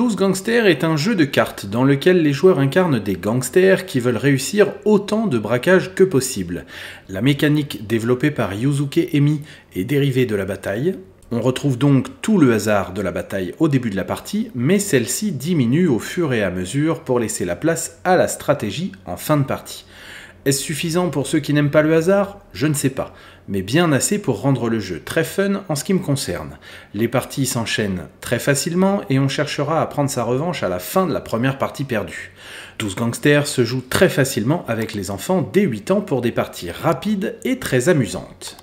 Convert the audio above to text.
12 Gangsters est un jeu de cartes dans lequel les joueurs incarnent des gangsters qui veulent réussir autant de braquages que possible. La mécanique développée par Yuzuke Emi est dérivée de la bataille. On retrouve donc tout le hasard de la bataille au début de la partie, mais celle-ci diminue au fur et à mesure pour laisser la place à la stratégie en fin de partie. Est-ce suffisant pour ceux qui n'aiment pas le hasard Je ne sais pas, mais bien assez pour rendre le jeu très fun en ce qui me concerne. Les parties s'enchaînent très facilement et on cherchera à prendre sa revanche à la fin de la première partie perdue. 12 Gangsters se joue très facilement avec les enfants dès 8 ans pour des parties rapides et très amusantes.